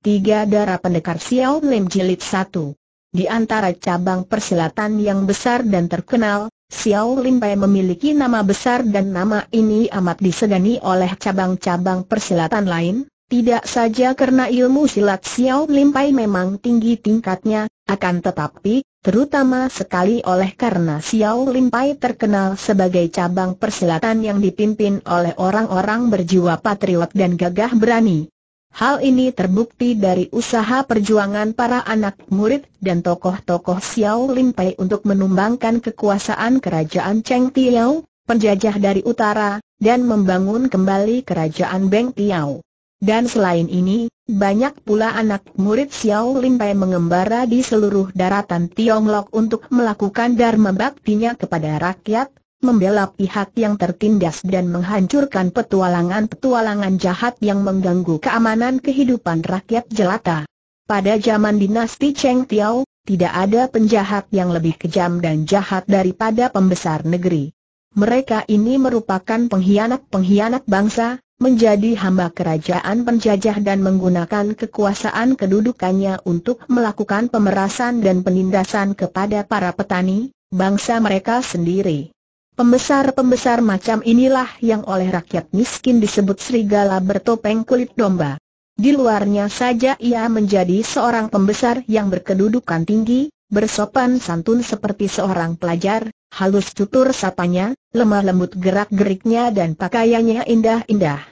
Tiga Darah Pendekar Xiao Lim Jilid 1 Di antara cabang persilatan yang besar dan terkenal, Xiao Lim Pai memiliki nama besar dan nama ini amat disegani oleh cabang-cabang persilatan lain, tidak saja karena ilmu silat Xiao Lim Pai memang tinggi tingkatnya, akan tetapi, terutama sekali oleh karena Xiao Lim Pai terkenal sebagai cabang persilatan yang dipimpin oleh orang-orang berjiwa patriot dan gagah berani. Hal ini terbukti dari usaha perjuangan para anak murid dan tokoh-tokoh Xiao Lim Pei untuk menumbangkan kekuasaan kerajaan Cheng Tiao, penjajah dari utara, dan membangun kembali kerajaan Beng Tiao. Dan selain ini, banyak pula anak murid Xiao Lim Pei mengembara di seluruh daratan Tiongkok untuk melakukan dharma baktinya kepada rakyat, membela pihak yang tertindas dan menghancurkan petualangan-petualangan jahat yang mengganggu keamanan kehidupan rakyat jelata. Pada zaman dinasti Cheng Tiao, tidak ada penjahat yang lebih kejam dan jahat daripada pembesar negeri. Mereka ini merupakan pengkhianat-pengkhianat bangsa, menjadi hamba kerajaan penjajah dan menggunakan kekuasaan kedudukannya untuk melakukan pemerasan dan penindasan kepada para petani, bangsa mereka sendiri. Pembesar-pembesar macam inilah yang oleh rakyat miskin disebut serigala bertopeng kulit domba. Di luarnya saja ia menjadi seorang pembesar yang berkedudukan tinggi, bersopan santun seperti seorang pelajar, halus tutur sapanya, lemah lembut gerak-geriknya dan pakaiannya indah-indah.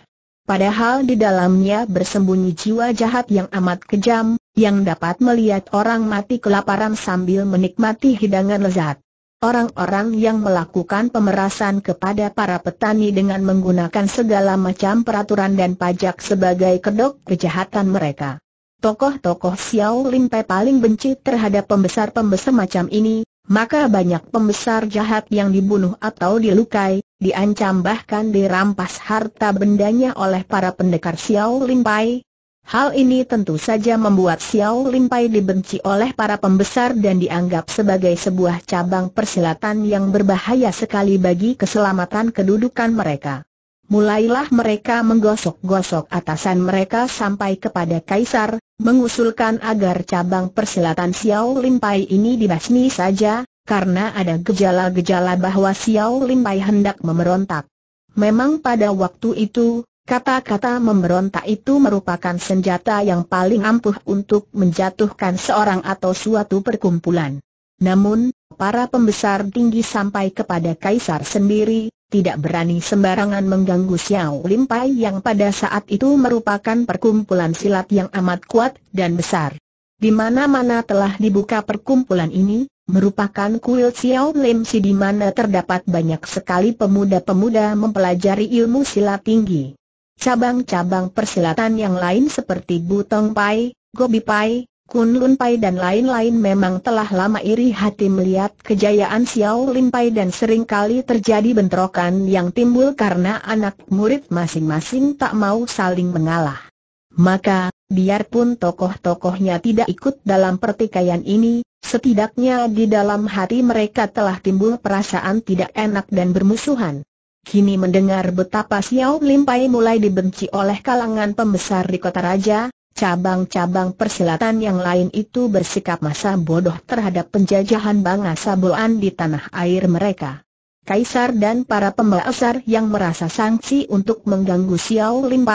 Padahal di dalamnya bersembunyi jiwa jahat yang amat kejam, yang dapat melihat orang mati kelaparan sambil menikmati hidangan lezat. Orang-orang yang melakukan pemerasan kepada para petani dengan menggunakan segala macam peraturan dan pajak sebagai kedok kejahatan mereka. Tokoh-tokoh Xiao Limpe paling benci terhadap pembesar-pembesar macam ini, maka banyak pembesar jahat yang dibunuh atau dilukai, diancam bahkan dirampas harta bendanya oleh para pendekar Xiao Limpai, Hal ini tentu saja membuat Xiao Limpai dibenci oleh para pembesar dan dianggap sebagai sebuah cabang persilatan yang berbahaya sekali bagi keselamatan kedudukan mereka. Mulailah mereka menggosok-gosok atasan mereka sampai kepada Kaisar, mengusulkan agar cabang persilatan Xiao Limpai ini dibasmi saja, karena ada gejala-gejala bahwa Xiao Limpai hendak memberontak. Memang pada waktu itu, Kata-kata memberontak itu merupakan senjata yang paling ampuh untuk menjatuhkan seorang atau suatu perkumpulan. Namun, para pembesar tinggi sampai kepada kaisar sendiri, tidak berani sembarangan mengganggu Xiao Limpai yang pada saat itu merupakan perkumpulan silat yang amat kuat dan besar. Di mana-mana telah dibuka perkumpulan ini, merupakan kuil Xiao Lim Si di mana terdapat banyak sekali pemuda-pemuda mempelajari ilmu silat tinggi cabang-cabang persilatan yang lain seperti Butong Pai, Gobi Pai, Kun Lun Pai dan lain-lain memang telah lama iri hati melihat kejayaan Xiao Lim Pai dan kali terjadi bentrokan yang timbul karena anak murid masing-masing tak mau saling mengalah. Maka, biarpun tokoh-tokohnya tidak ikut dalam pertikaian ini, setidaknya di dalam hati mereka telah timbul perasaan tidak enak dan bermusuhan. Kini mendengar betapa Xiao Lim mulai dibenci oleh kalangan pembesar di kota raja, cabang-cabang persilatan yang lain itu bersikap masa bodoh terhadap penjajahan bangsa Boan di tanah air mereka. Kaisar dan para pembesar yang merasa sanksi untuk mengganggu Xiao Lim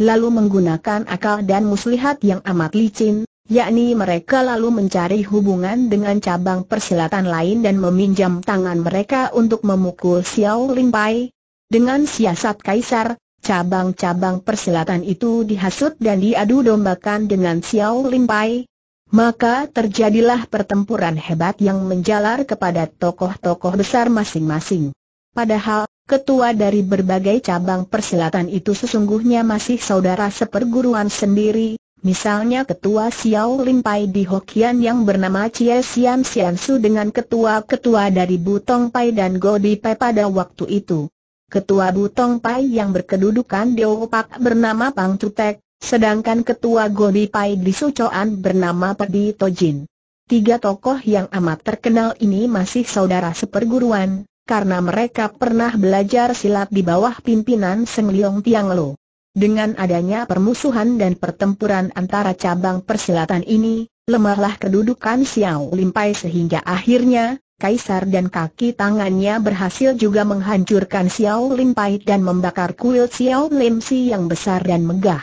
lalu menggunakan akal dan muslihat yang amat licin, yakni mereka lalu mencari hubungan dengan cabang persilatan lain dan meminjam tangan mereka untuk memukul Xiao Lingpai. Dengan siasat kaisar, cabang-cabang persilatan itu dihasut dan diadu dombakan dengan Xiao Lingpai. Maka terjadilah pertempuran hebat yang menjalar kepada tokoh-tokoh besar masing-masing. Padahal, ketua dari berbagai cabang persilatan itu sesungguhnya masih saudara seperguruan sendiri, Misalnya ketua Xiao Limpai di Hokian yang bernama Chie Sian Sian Su dengan ketua-ketua dari Butong Pai dan Godi Pai pada waktu itu. Ketua Butong Pai yang berkedudukan di Opak bernama Pang Tutek, sedangkan ketua Godi Pai di Sucoan bernama Pedi Tojin. Tiga tokoh yang amat terkenal ini masih saudara seperguruan, karena mereka pernah belajar silat di bawah pimpinan Seng Leong Tiang Lo. Dengan adanya permusuhan dan pertempuran antara cabang persilatan ini, lemahlah kedudukan Xiao Limpai sehingga akhirnya, Kaisar dan kaki tangannya berhasil juga menghancurkan Xiao Limpai dan membakar kuil Xiao Limsi yang besar dan megah.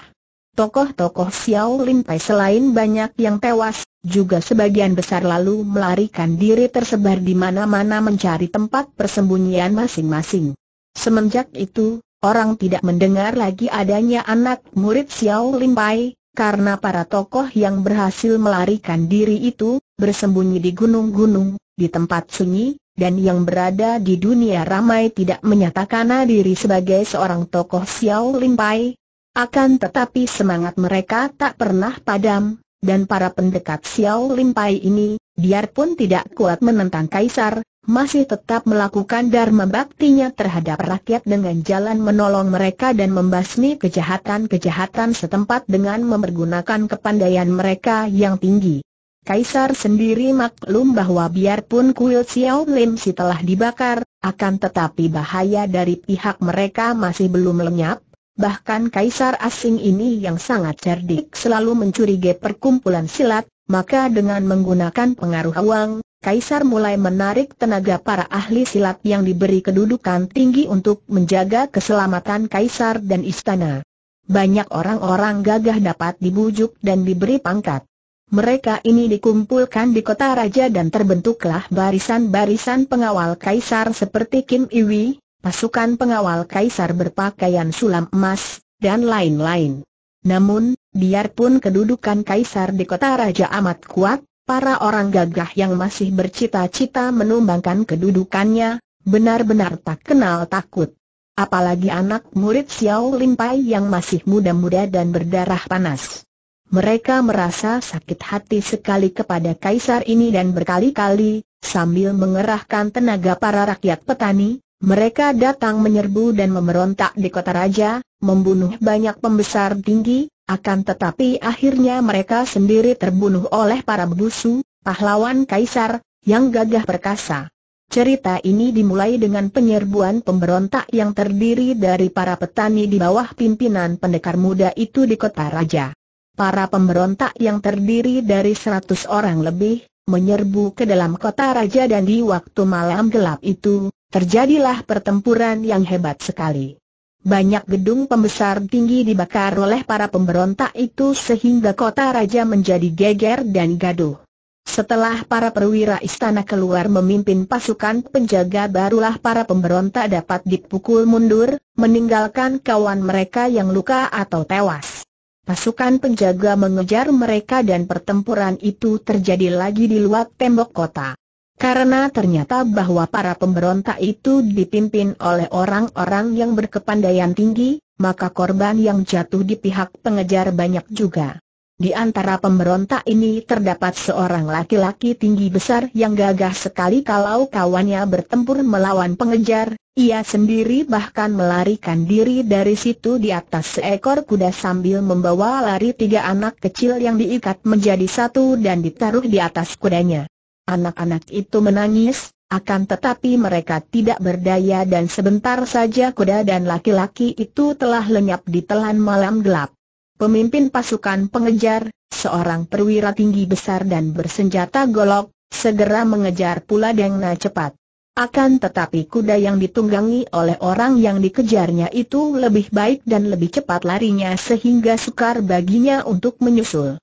Tokoh-tokoh Xiao Limpai selain banyak yang tewas, juga sebagian besar lalu melarikan diri tersebar di mana-mana mencari tempat persembunyian masing-masing. Semenjak itu, Orang tidak mendengar lagi adanya anak murid Xiao Lim Pai, karena para tokoh yang berhasil melarikan diri itu, bersembunyi di gunung-gunung, di tempat sunyi, dan yang berada di dunia ramai tidak menyatakan diri sebagai seorang tokoh Xiao Lim Pai. Akan tetapi semangat mereka tak pernah padam, dan para pendekat Xiao Lim Pai ini, biarpun tidak kuat menentang Kaisar, masih tetap melakukan dharma baktinya terhadap rakyat dengan jalan menolong mereka dan membasmi kejahatan-kejahatan setempat dengan mempergunakan kepandaian mereka yang tinggi. Kaisar sendiri maklum bahwa biarpun kuil Xiao Lim si telah dibakar, akan tetapi bahaya dari pihak mereka masih belum lenyap, bahkan kaisar asing ini yang sangat cerdik selalu mencurigai perkumpulan silat, maka dengan menggunakan pengaruh uang Kaisar mulai menarik tenaga para ahli silat yang diberi kedudukan tinggi untuk menjaga keselamatan Kaisar dan istana. Banyak orang-orang gagah dapat dibujuk dan diberi pangkat. Mereka ini dikumpulkan di kota raja dan terbentuklah barisan-barisan pengawal Kaisar seperti Kim Iwi, pasukan pengawal Kaisar berpakaian sulam emas, dan lain-lain. Namun, biarpun kedudukan Kaisar di kota raja amat kuat, para orang gagah yang masih bercita-cita menumbangkan kedudukannya, benar-benar tak kenal takut. Apalagi anak murid Xiao Limpai yang masih muda-muda dan berdarah panas. Mereka merasa sakit hati sekali kepada kaisar ini dan berkali-kali, sambil mengerahkan tenaga para rakyat petani, mereka datang menyerbu dan memberontak di kota raja, membunuh banyak pembesar tinggi, akan tetapi akhirnya mereka sendiri terbunuh oleh para begusu, pahlawan kaisar, yang gagah perkasa. Cerita ini dimulai dengan penyerbuan pemberontak yang terdiri dari para petani di bawah pimpinan pendekar muda itu di kota raja. Para pemberontak yang terdiri dari seratus orang lebih, menyerbu ke dalam kota raja dan di waktu malam gelap itu, terjadilah pertempuran yang hebat sekali banyak gedung pembesar tinggi dibakar oleh para pemberontak itu sehingga kota raja menjadi geger dan gaduh. Setelah para perwira istana keluar memimpin pasukan penjaga barulah para pemberontak dapat dipukul mundur, meninggalkan kawan mereka yang luka atau tewas. Pasukan penjaga mengejar mereka dan pertempuran itu terjadi lagi di luar tembok kota. Karena ternyata bahwa para pemberontak itu dipimpin oleh orang-orang yang berkepandaian tinggi, maka korban yang jatuh di pihak pengejar banyak juga. Di antara pemberontak ini terdapat seorang laki-laki tinggi besar yang gagah sekali kalau kawannya bertempur melawan pengejar, ia sendiri bahkan melarikan diri dari situ di atas seekor kuda sambil membawa lari tiga anak kecil yang diikat menjadi satu dan ditaruh di atas kudanya. Anak-anak itu menangis, akan tetapi mereka tidak berdaya dan sebentar saja kuda dan laki-laki itu telah lenyap di telan malam gelap. Pemimpin pasukan pengejar, seorang perwira tinggi besar dan bersenjata golok, segera mengejar pula dengan cepat. Akan tetapi kuda yang ditunggangi oleh orang yang dikejarnya itu lebih baik dan lebih cepat larinya sehingga sukar baginya untuk menyusul.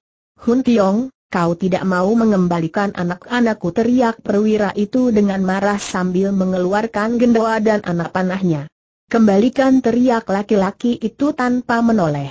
Hun Tiong, kau tidak mau mengembalikan anak-anakku teriak perwira itu dengan marah sambil mengeluarkan gendoa dan anak panahnya. Kembalikan teriak laki-laki itu tanpa menoleh.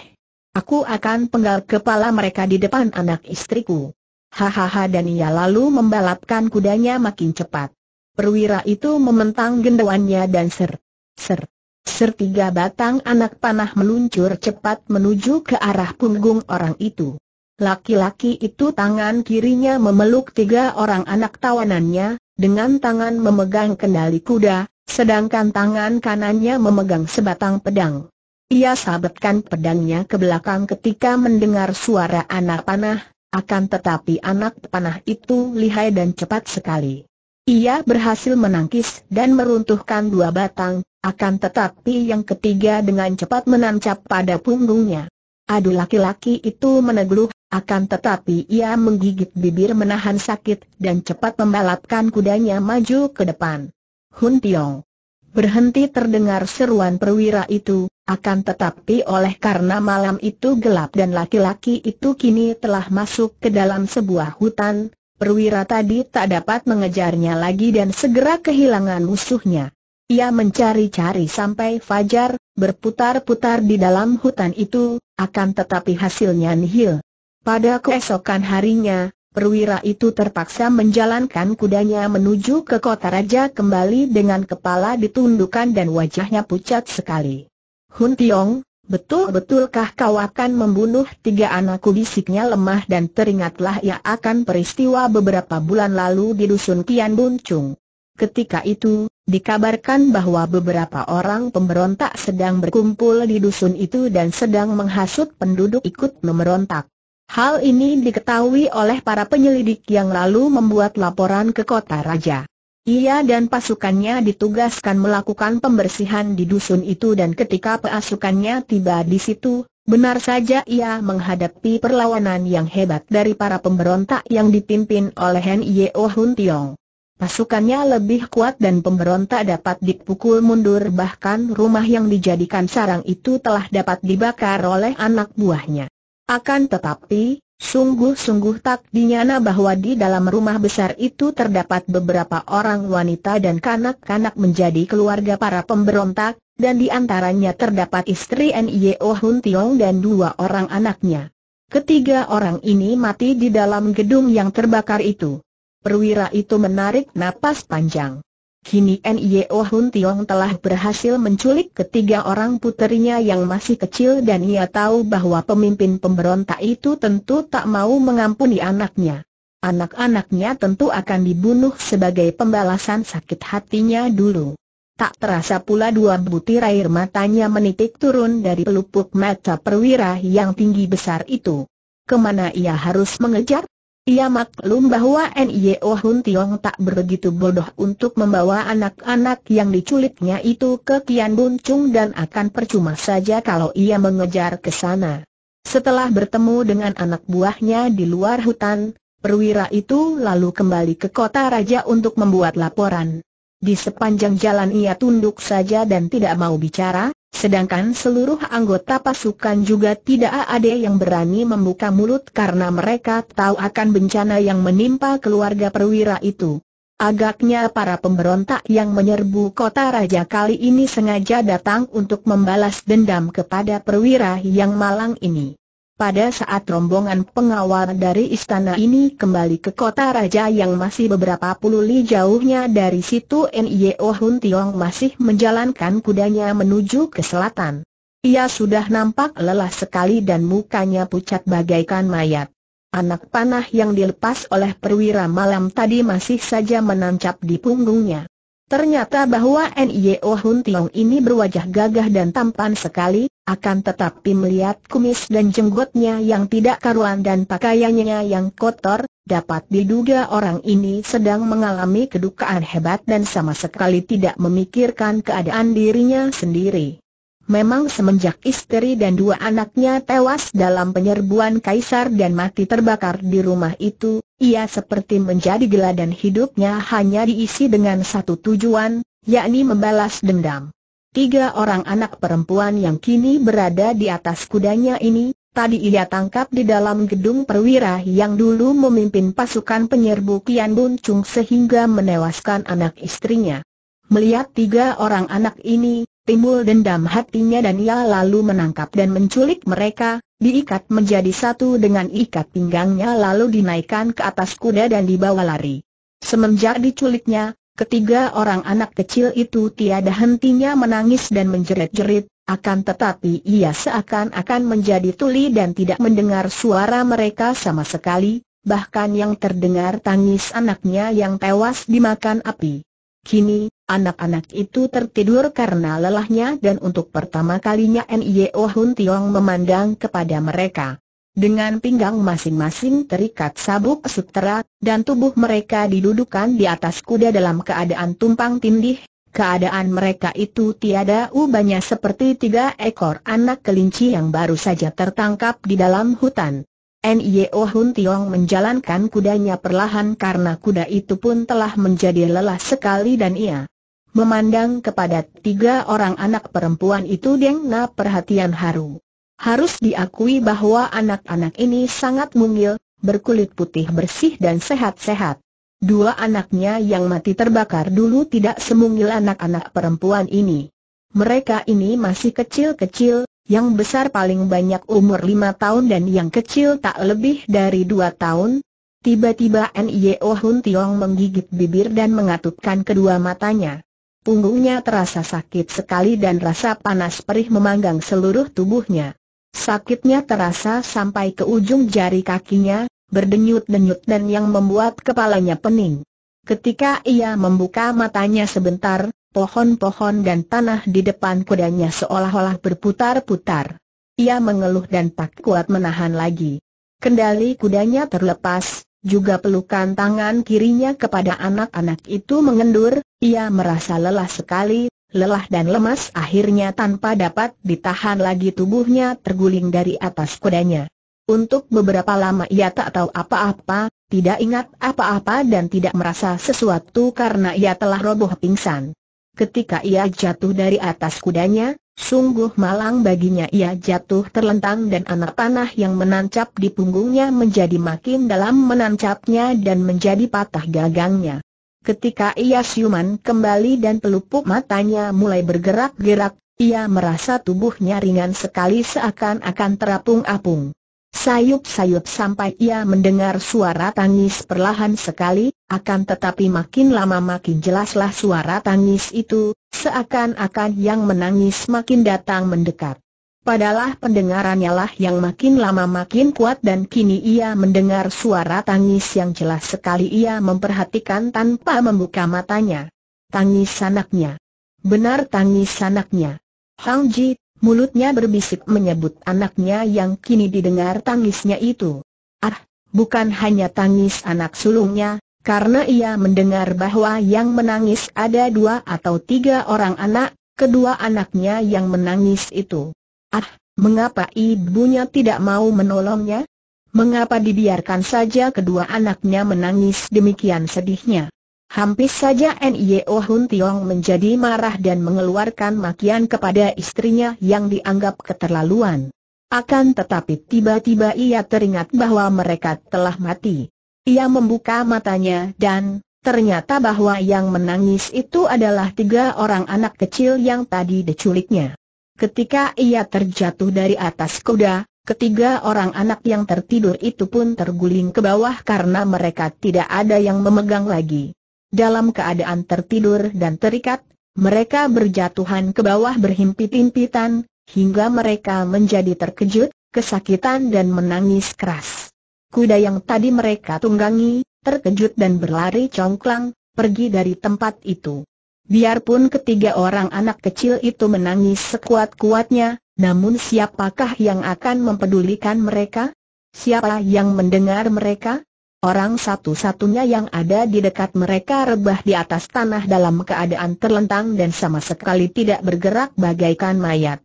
Aku akan penggal kepala mereka di depan anak istriku. Hahaha dan ia lalu membalapkan kudanya makin cepat. Perwira itu mementang gendoannya dan ser, ser, ser tiga batang anak panah meluncur cepat menuju ke arah punggung orang itu. Laki-laki itu tangan kirinya memeluk tiga orang anak tawanannya, dengan tangan memegang kendali kuda, sedangkan tangan kanannya memegang sebatang pedang. Ia sabetkan pedangnya ke belakang ketika mendengar suara anak panah, akan tetapi anak panah itu lihai dan cepat sekali. Ia berhasil menangkis dan meruntuhkan dua batang, akan tetapi yang ketiga dengan cepat menancap pada punggungnya. Aduh laki-laki itu menegluh, akan tetapi ia menggigit bibir menahan sakit dan cepat membalapkan kudanya maju ke depan. Hun Tiong. Berhenti terdengar seruan perwira itu, akan tetapi oleh karena malam itu gelap dan laki-laki itu kini telah masuk ke dalam sebuah hutan, perwira tadi tak dapat mengejarnya lagi dan segera kehilangan musuhnya. Ia mencari-cari sampai fajar, berputar-putar di dalam hutan itu, akan tetapi hasilnya nihil. Pada keesokan harinya, perwira itu terpaksa menjalankan kudanya menuju ke kota raja kembali dengan kepala ditundukkan dan wajahnya pucat sekali. Hun Tiong, betul-betulkah kau akan membunuh tiga anakku bisiknya lemah dan teringatlah ia akan peristiwa beberapa bulan lalu di dusun Kian Buncung. Ketika itu, Dikabarkan bahwa beberapa orang pemberontak sedang berkumpul di dusun itu dan sedang menghasut penduduk ikut memberontak. Hal ini diketahui oleh para penyelidik yang lalu membuat laporan ke kota raja. Ia dan pasukannya ditugaskan melakukan pembersihan di dusun itu dan ketika pasukannya tiba di situ, benar saja ia menghadapi perlawanan yang hebat dari para pemberontak yang dipimpin oleh Hen Yeo Hun Tiong. Pasukannya lebih kuat dan pemberontak dapat dipukul mundur bahkan rumah yang dijadikan sarang itu telah dapat dibakar oleh anak buahnya. Akan tetapi, sungguh-sungguh tak dinyana bahwa di dalam rumah besar itu terdapat beberapa orang wanita dan kanak-kanak menjadi keluarga para pemberontak, dan di antaranya terdapat istri N.Y.O. Oh Hun Tiong dan dua orang anaknya. Ketiga orang ini mati di dalam gedung yang terbakar itu. Perwira itu menarik napas panjang. Kini Nio oh Hun Tiong telah berhasil menculik ketiga orang puterinya yang masih kecil dan ia tahu bahwa pemimpin pemberontak itu tentu tak mau mengampuni anaknya. Anak-anaknya tentu akan dibunuh sebagai pembalasan sakit hatinya dulu. Tak terasa pula dua butir air matanya menitik turun dari pelupuk mata perwira yang tinggi besar itu. Kemana ia harus mengejar? Ia maklum bahwa Nio oh Hun Tiong tak begitu bodoh untuk membawa anak-anak yang diculiknya itu ke Kian Bun Chung dan akan percuma saja kalau ia mengejar ke sana. Setelah bertemu dengan anak buahnya di luar hutan, perwira itu lalu kembali ke kota raja untuk membuat laporan. Di sepanjang jalan ia tunduk saja dan tidak mau bicara, Sedangkan seluruh anggota pasukan juga tidak ada yang berani membuka mulut karena mereka tahu akan bencana yang menimpa keluarga perwira itu. Agaknya para pemberontak yang menyerbu kota raja kali ini sengaja datang untuk membalas dendam kepada perwira yang malang ini. Pada saat rombongan pengawal dari istana ini kembali ke kota raja yang masih beberapa puluh li jauhnya dari situ Nio Hun Tiong masih menjalankan kudanya menuju ke selatan. Ia sudah nampak lelah sekali dan mukanya pucat bagaikan mayat. Anak panah yang dilepas oleh perwira malam tadi masih saja menancap di punggungnya. Ternyata bahwa Nio Hun Tiong ini berwajah gagah dan tampan sekali, akan tetapi melihat kumis dan jenggotnya yang tidak karuan dan pakaiannya yang kotor, dapat diduga orang ini sedang mengalami kedukaan hebat dan sama sekali tidak memikirkan keadaan dirinya sendiri. Memang semenjak istri dan dua anaknya tewas dalam penyerbuan kaisar dan mati terbakar di rumah itu, ia seperti menjadi gila dan hidupnya hanya diisi dengan satu tujuan, yakni membalas dendam. Tiga orang anak perempuan yang kini berada di atas kudanya ini, tadi ia tangkap di dalam gedung perwira yang dulu memimpin pasukan penyerbu Kian Bun Chung sehingga menewaskan anak istrinya. Melihat tiga orang anak ini, timbul dendam hatinya dan ia lalu menangkap dan menculik mereka, diikat menjadi satu dengan ikat pinggangnya lalu dinaikkan ke atas kuda dan dibawa lari. Semenjak diculiknya, Ketiga orang anak kecil itu tiada hentinya menangis dan menjerit-jerit, akan tetapi ia seakan-akan menjadi tuli dan tidak mendengar suara mereka sama sekali, bahkan yang terdengar tangis anaknya yang tewas dimakan api. Kini, anak-anak itu tertidur karena lelahnya dan untuk pertama kalinya N.I.O. Hun Tiong memandang kepada mereka. Dengan pinggang masing-masing terikat sabuk sutera, dan tubuh mereka didudukan di atas kuda dalam keadaan tumpang tindih, keadaan mereka itu tiada ubahnya seperti tiga ekor anak kelinci yang baru saja tertangkap di dalam hutan. Nio Hun Tiong menjalankan kudanya perlahan karena kuda itu pun telah menjadi lelah sekali dan ia memandang kepada tiga orang anak perempuan itu dengan perhatian haru. Harus diakui bahwa anak-anak ini sangat mungil, berkulit putih bersih dan sehat-sehat. Dua anaknya yang mati terbakar dulu tidak semungil anak-anak perempuan ini. Mereka ini masih kecil-kecil, yang besar paling banyak umur lima tahun dan yang kecil tak lebih dari dua tahun. Tiba-tiba Nio oh Hun Tiong menggigit bibir dan mengatupkan kedua matanya. Punggungnya terasa sakit sekali dan rasa panas perih memanggang seluruh tubuhnya. Sakitnya terasa sampai ke ujung jari kakinya, berdenyut-denyut dan yang membuat kepalanya pening. Ketika ia membuka matanya sebentar, pohon-pohon dan tanah di depan kudanya seolah-olah berputar-putar. Ia mengeluh dan tak kuat menahan lagi. Kendali kudanya terlepas, juga pelukan tangan kirinya kepada anak-anak itu mengendur, ia merasa lelah sekali, lelah dan lemas akhirnya tanpa dapat ditahan lagi tubuhnya terguling dari atas kudanya. Untuk beberapa lama ia tak tahu apa-apa, tidak ingat apa-apa dan tidak merasa sesuatu karena ia telah roboh pingsan. Ketika ia jatuh dari atas kudanya, sungguh malang baginya ia jatuh terlentang dan anak panah yang menancap di punggungnya menjadi makin dalam menancapnya dan menjadi patah gagangnya. Ketika ia siuman kembali dan pelupuk matanya mulai bergerak-gerak, ia merasa tubuhnya ringan sekali seakan-akan terapung-apung. Sayup-sayup sampai ia mendengar suara tangis perlahan sekali, akan tetapi makin lama makin jelaslah suara tangis itu, seakan-akan yang menangis makin datang mendekat. Padahal pendengarannya lah yang makin lama makin kuat dan kini ia mendengar suara tangis yang jelas sekali ia memperhatikan tanpa membuka matanya. Tangis anaknya. Benar tangis anaknya. Hang Ji, mulutnya berbisik menyebut anaknya yang kini didengar tangisnya itu. Ah, bukan hanya tangis anak sulungnya, karena ia mendengar bahwa yang menangis ada dua atau tiga orang anak, kedua anaknya yang menangis itu. Ah, mengapa ibunya tidak mau menolongnya? Mengapa dibiarkan saja kedua anaknya menangis demikian sedihnya? Hampir saja Nio oh Hun Tiong menjadi marah dan mengeluarkan makian kepada istrinya yang dianggap keterlaluan. Akan tetapi tiba-tiba ia teringat bahwa mereka telah mati. Ia membuka matanya dan ternyata bahwa yang menangis itu adalah tiga orang anak kecil yang tadi diculiknya. Ketika ia terjatuh dari atas kuda, ketiga orang anak yang tertidur itu pun terguling ke bawah karena mereka tidak ada yang memegang lagi. Dalam keadaan tertidur dan terikat, mereka berjatuhan ke bawah berhimpit-himpitan, hingga mereka menjadi terkejut, kesakitan dan menangis keras. Kuda yang tadi mereka tunggangi, terkejut dan berlari congklang, pergi dari tempat itu. Biarpun ketiga orang anak kecil itu menangis sekuat-kuatnya, namun siapakah yang akan mempedulikan mereka? Siapa yang mendengar mereka? Orang satu-satunya yang ada di dekat mereka rebah di atas tanah dalam keadaan terlentang dan sama sekali tidak bergerak bagaikan mayat.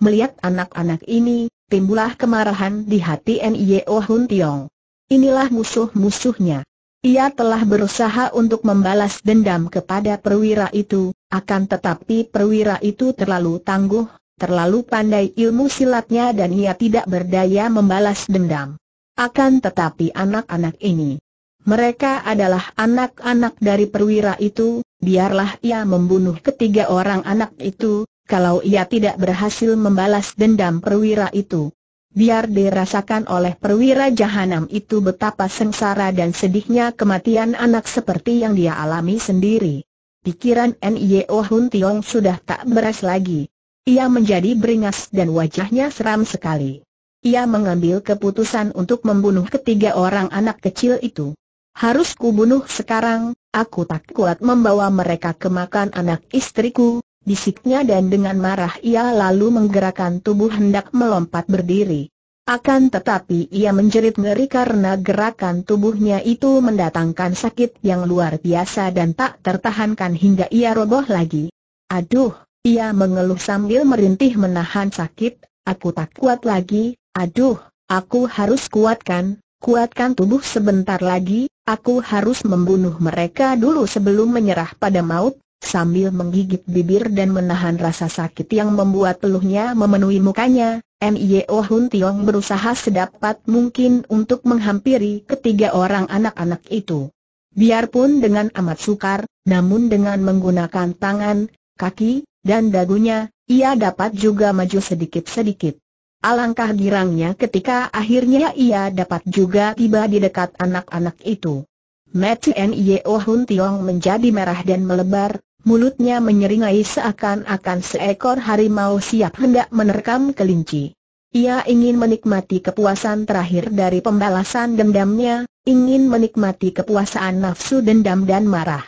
Melihat anak-anak ini, timbulah kemarahan di hati Nio Hun Tiong. Inilah musuh-musuhnya. Ia telah berusaha untuk membalas dendam kepada perwira itu, akan tetapi perwira itu terlalu tangguh, terlalu pandai ilmu silatnya dan ia tidak berdaya membalas dendam. Akan tetapi anak-anak ini, mereka adalah anak-anak dari perwira itu, biarlah ia membunuh ketiga orang anak itu, kalau ia tidak berhasil membalas dendam perwira itu biar dirasakan oleh perwira jahanam itu betapa sengsara dan sedihnya kematian anak seperti yang dia alami sendiri. Pikiran N.Y.O. Hun Tiong sudah tak beres lagi. Ia menjadi beringas dan wajahnya seram sekali. Ia mengambil keputusan untuk membunuh ketiga orang anak kecil itu. Harus bunuh sekarang, aku tak kuat membawa mereka ke makan anak istriku, bisiknya dan dengan marah ia lalu menggerakkan tubuh hendak melompat berdiri. Akan tetapi ia menjerit ngeri karena gerakan tubuhnya itu mendatangkan sakit yang luar biasa dan tak tertahankan hingga ia roboh lagi. Aduh, ia mengeluh sambil merintih menahan sakit, aku tak kuat lagi, aduh, aku harus kuatkan, kuatkan tubuh sebentar lagi, aku harus membunuh mereka dulu sebelum menyerah pada maut, Sambil menggigit bibir dan menahan rasa sakit yang membuat peluhnya memenuhi mukanya, Mio Hun Tiong berusaha sedapat mungkin untuk menghampiri ketiga orang anak-anak itu. Biarpun dengan amat sukar, namun dengan menggunakan tangan, kaki, dan dagunya, ia dapat juga maju sedikit-sedikit. Alangkah girangnya ketika akhirnya ia dapat juga tiba di dekat anak-anak itu. Mati Nio Hun Tiong menjadi merah dan melebar, mulutnya menyeringai seakan-akan seekor harimau siap hendak menerkam kelinci. Ia ingin menikmati kepuasan terakhir dari pembalasan dendamnya, ingin menikmati kepuasan nafsu dendam dan marah.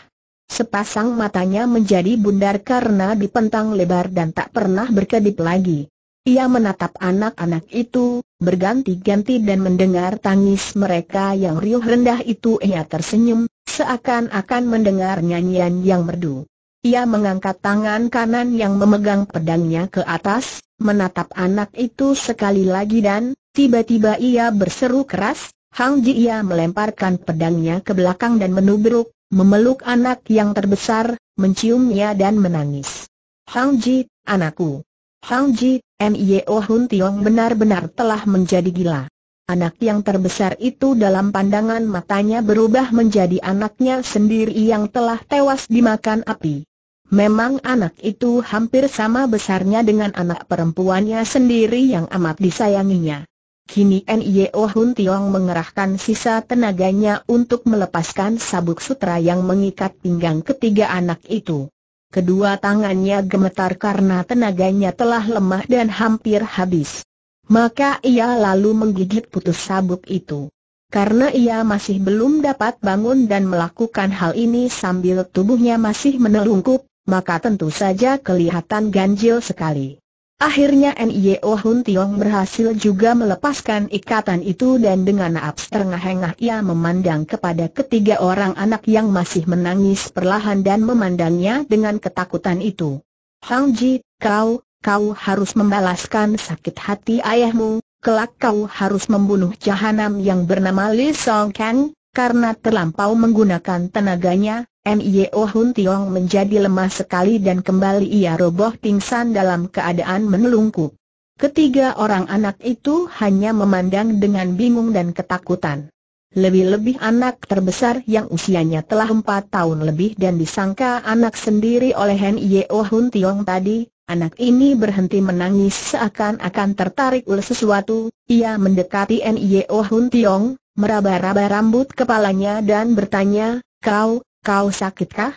Sepasang matanya menjadi bundar karena dipentang lebar dan tak pernah berkedip lagi. Ia menatap anak-anak itu, berganti-ganti dan mendengar tangis mereka yang riuh rendah itu ia tersenyum, seakan-akan mendengar nyanyian yang merdu. Ia mengangkat tangan kanan yang memegang pedangnya ke atas, menatap anak itu sekali lagi dan, tiba-tiba ia berseru keras, Hang Ji ia melemparkan pedangnya ke belakang dan menubruk, memeluk anak yang terbesar, menciumnya dan menangis. Hang Ji, anakku. Hang Ji, Mio Hun Tiong benar-benar telah menjadi gila. Anak yang terbesar itu dalam pandangan matanya berubah menjadi anaknya sendiri yang telah tewas dimakan api. Memang anak itu hampir sama besarnya dengan anak perempuannya sendiri yang amat disayanginya. Kini N.I.O. Hun Tiong mengerahkan sisa tenaganya untuk melepaskan sabuk sutra yang mengikat pinggang ketiga anak itu. Kedua tangannya gemetar karena tenaganya telah lemah dan hampir habis. Maka ia lalu menggigit putus sabuk itu. Karena ia masih belum dapat bangun dan melakukan hal ini sambil tubuhnya masih menelungkup, maka tentu saja kelihatan ganjil sekali. Akhirnya Nio oh Hun Tiong berhasil juga melepaskan ikatan itu dan dengan naap terengah-engah ia memandang kepada ketiga orang anak yang masih menangis perlahan dan memandangnya dengan ketakutan itu. Hang Ji, kau, kau harus membalaskan sakit hati ayahmu, kelak kau harus membunuh jahanam yang bernama Li Song Kang, karena terlampau menggunakan tenaganya, Mio Hun Tiong menjadi lemah sekali dan kembali ia roboh pingsan dalam keadaan menelungkup. Ketiga orang anak itu hanya memandang dengan bingung dan ketakutan. Lebih-lebih anak terbesar yang usianya telah empat tahun lebih dan disangka anak sendiri oleh Mio Hun Tiong tadi, anak ini berhenti menangis seakan-akan tertarik oleh sesuatu, ia mendekati Mio Hun Tiong, meraba-raba rambut kepalanya dan bertanya, Kau, Kau sakitkah?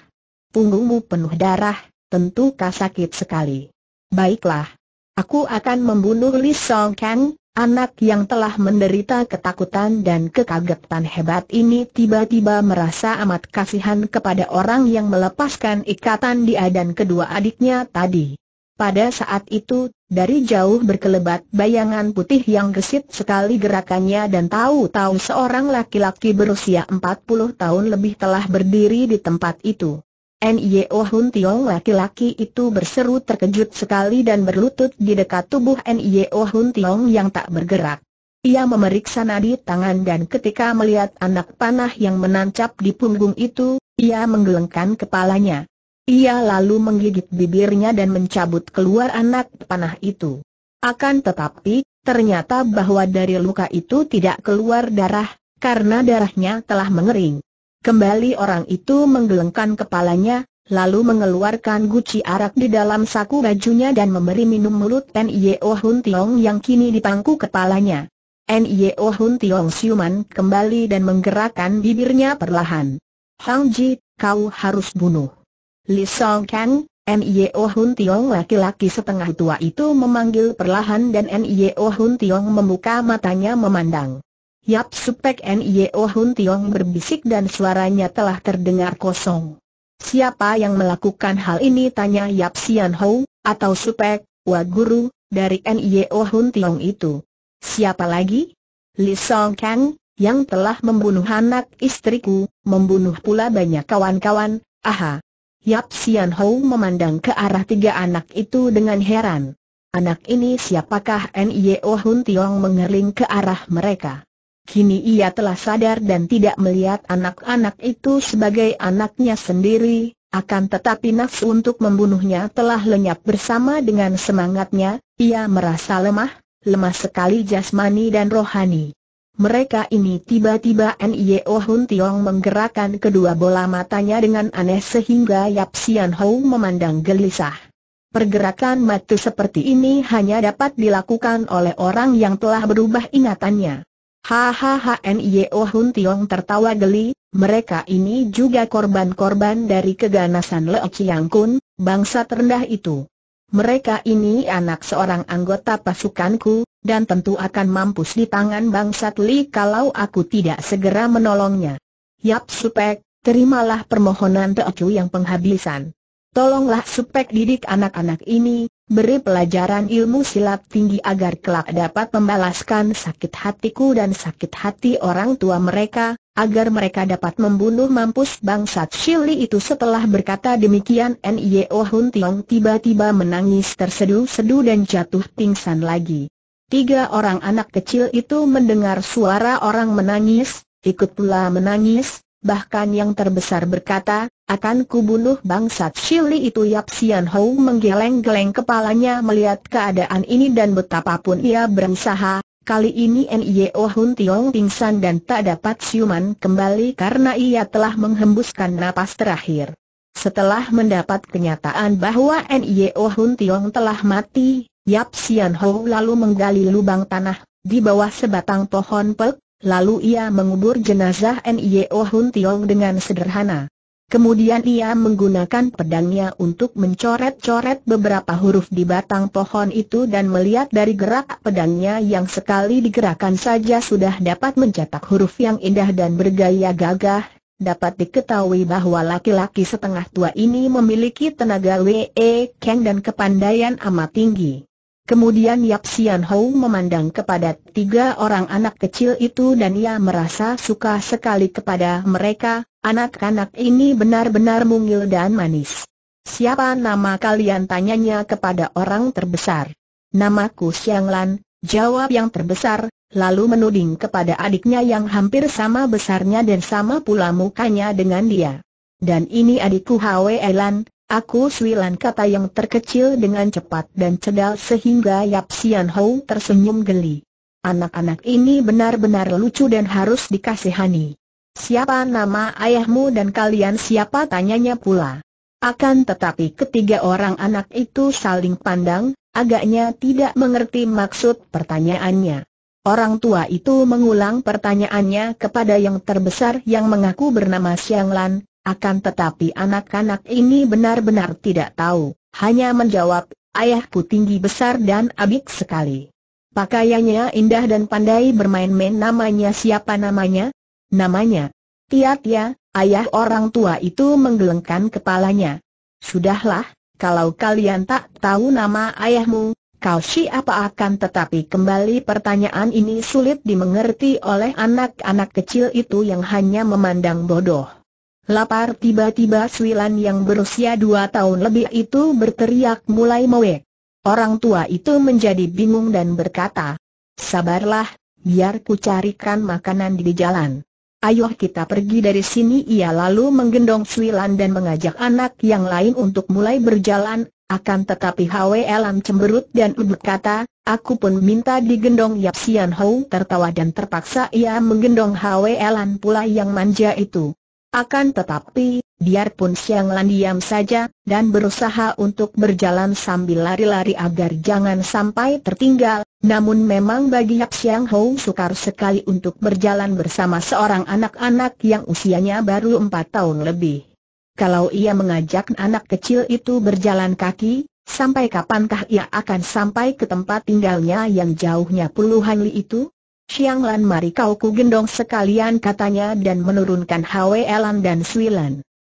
Punggungmu penuh darah, tentu kau sakit sekali. Baiklah. Aku akan membunuh Li Song Kang, anak yang telah menderita ketakutan dan kekagetan hebat ini tiba-tiba merasa amat kasihan kepada orang yang melepaskan ikatan dia dan kedua adiknya tadi. Pada saat itu dari jauh berkelebat bayangan putih yang gesit sekali gerakannya dan tahu-tahu seorang laki-laki berusia 40 tahun lebih telah berdiri di tempat itu. Nio Hun Tiong laki-laki itu berseru terkejut sekali dan berlutut di dekat tubuh Nio Hun Tiong yang tak bergerak. Ia memeriksa nadi tangan dan ketika melihat anak panah yang menancap di punggung itu, ia menggelengkan kepalanya. Ia lalu menggigit bibirnya dan mencabut keluar anak panah itu. Akan tetapi, ternyata bahwa dari luka itu tidak keluar darah, karena darahnya telah mengering. Kembali orang itu menggelengkan kepalanya, lalu mengeluarkan guci arak di dalam saku bajunya dan memberi minum mulut N.I.O. Hun Tiong yang kini dipangku kepalanya. N.I.O. Hun Tiong siuman kembali dan menggerakkan bibirnya perlahan. Hang Ji, kau harus bunuh. Li Song Nie Nio Hun Tiong laki-laki setengah tua itu memanggil perlahan dan Nio e Hun Tiong membuka matanya memandang. Yap Supek Nio e Hun Tiong berbisik dan suaranya telah terdengar kosong. Siapa yang melakukan hal ini tanya Yap Sian Ho, atau Supek, Wah Guru, dari Nio e Hun Tiong itu. Siapa lagi? Li Song Kang, yang telah membunuh anak istriku, membunuh pula banyak kawan-kawan, aha, Yap Sian Hou memandang ke arah tiga anak itu dengan heran. Anak ini siapakah Nio oh Hun Tiong mengering ke arah mereka. Kini ia telah sadar dan tidak melihat anak-anak itu sebagai anaknya sendiri, akan tetapi nafsu untuk membunuhnya telah lenyap bersama dengan semangatnya, ia merasa lemah, lemah sekali jasmani dan rohani. Mereka ini tiba-tiba Nio oh Hun Tiong menggerakkan kedua bola matanya dengan aneh sehingga Yap Sian Hou memandang gelisah. Pergerakan mata seperti ini hanya dapat dilakukan oleh orang yang telah berubah ingatannya. Hahaha Nio oh Hun Tiong tertawa geli, mereka ini juga korban-korban dari keganasan Leok Chiang Kun, bangsa terendah itu. Mereka ini anak seorang anggota pasukanku, dan tentu akan mampus di tangan bangsa Li kalau aku tidak segera menolongnya. Yap Supek, terimalah permohonan Teocu yang penghabisan. Tolonglah Supek didik anak-anak ini, beri pelajaran ilmu silat tinggi agar kelak dapat membalaskan sakit hatiku dan sakit hati orang tua mereka, agar mereka dapat membunuh mampus bangsat Shili itu setelah berkata demikian Nio Hun Tiong tiba-tiba menangis terseduh-seduh dan jatuh pingsan lagi. Tiga orang anak kecil itu mendengar suara orang menangis, ikut pula menangis, bahkan yang terbesar berkata, akan kubunuh bangsat Shili itu Yap Sian Hou menggeleng-geleng kepalanya melihat keadaan ini dan betapapun ia berusaha, kali ini N.I.O. Oh Hun Tiong pingsan dan tak dapat siuman kembali karena ia telah menghembuskan napas terakhir. Setelah mendapat kenyataan bahwa N.I.O. Oh Hun Tiong telah mati, Yap Sian Ho lalu menggali lubang tanah, di bawah sebatang pohon pek, lalu ia mengubur jenazah N.I.O. Oh Hun Tiong dengan sederhana. Kemudian ia menggunakan pedangnya untuk mencoret-coret beberapa huruf di batang pohon itu dan melihat dari gerak pedangnya yang sekali digerakkan saja sudah dapat mencetak huruf yang indah dan bergaya gagah, dapat diketahui bahwa laki-laki setengah tua ini memiliki tenaga WE Kang dan kepandaian amat tinggi. Kemudian Yap Sian Hou memandang kepada tiga orang anak kecil itu dan ia merasa suka sekali kepada mereka, anak-anak ini benar-benar mungil dan manis. Siapa nama kalian tanyanya kepada orang terbesar. Namaku Siang Lan, jawab yang terbesar, lalu menuding kepada adiknya yang hampir sama besarnya dan sama pula mukanya dengan dia. Dan ini adikku Hwe Lan, Aku suilan kata yang terkecil dengan cepat dan cedal sehingga Yap Sian Hou tersenyum geli. Anak-anak ini benar-benar lucu dan harus dikasihani. Siapa nama ayahmu dan kalian siapa tanyanya pula. Akan tetapi ketiga orang anak itu saling pandang, agaknya tidak mengerti maksud pertanyaannya. Orang tua itu mengulang pertanyaannya kepada yang terbesar yang mengaku bernama Xiang Lan, akan tetapi anak-anak ini benar-benar tidak tahu, hanya menjawab, ayahku tinggi besar dan abik sekali. Pakaiannya indah dan pandai bermain-main namanya siapa namanya? Namanya, Tiatya, iya. ayah orang tua itu menggelengkan kepalanya. Sudahlah, kalau kalian tak tahu nama ayahmu, kau siapa akan tetapi kembali pertanyaan ini sulit dimengerti oleh anak-anak kecil itu yang hanya memandang bodoh. Lapar tiba-tiba Suilan yang berusia dua tahun lebih itu berteriak mulai mewek. Orang tua itu menjadi bingung dan berkata, Sabarlah, biar ku carikan makanan di jalan. Ayo kita pergi dari sini Ia lalu menggendong Suilan dan mengajak anak yang lain untuk mulai berjalan Akan tetapi Hwe Elam cemberut dan berkata Aku pun minta digendong Yap Sian Hou tertawa dan terpaksa ia menggendong Hwe Elam pula yang manja itu akan tetapi, biarpun Siang Lan diam saja, dan berusaha untuk berjalan sambil lari-lari agar jangan sampai tertinggal, namun memang bagi Yap Siang Hou sukar sekali untuk berjalan bersama seorang anak-anak yang usianya baru 4 tahun lebih. Kalau ia mengajak anak kecil itu berjalan kaki, sampai kapankah ia akan sampai ke tempat tinggalnya yang jauhnya puluhan li itu? Siang Lan mari kau ku gendong sekalian katanya dan menurunkan Hwe Elan dan Sui